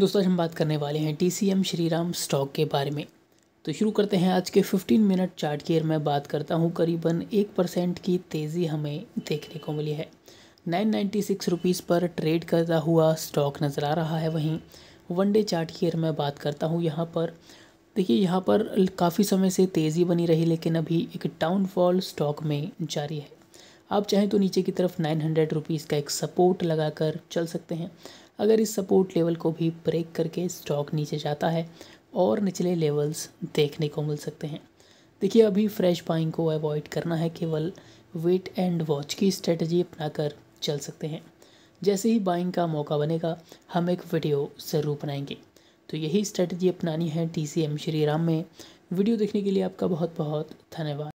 दोस्तों आज हम बात करने वाले हैं T C M Shriram stock के बारे में तो शुरू करते हैं आज के 15 मिनट चार्ट की मैं बात करता हूँ करीबन एक परसेंट की तेज़ी हमें देखने को मिली है नाइन नाइन्टी सिक्स रुपीज़ पर ट्रेड करता हुआ स्टॉक नज़र आ रहा है वहीं वन डे चार्ट की मैं बात करता हूँ यहाँ पर देखिए यहाँ पर काफ़ी समय से तेज़ी बनी रही लेकिन अभी एक डाउनफॉल स्टॉक में जारी है आप चाहें तो नीचे की तरफ नाइन हंड्रेड रुपीज़ का एक सपोर्ट लगाकर चल सकते हैं अगर इस सपोर्ट लेवल को भी ब्रेक करके स्टॉक नीचे जाता है और निचले लेवल्स देखने को मिल सकते हैं देखिए अभी फ्रेश बाइंग को अवॉइड करना है केवल वेट एंड वॉच की स्ट्रेटजी अपनाकर चल सकते हैं जैसे ही बाइंग का मौका बनेगा हम एक वीडियो ज़रूर बनाएंगे तो यही स्ट्रेटजी अपनानी है T C M Shri Ram में वीडियो देखने के लिए आपका बहुत बहुत धन्यवाद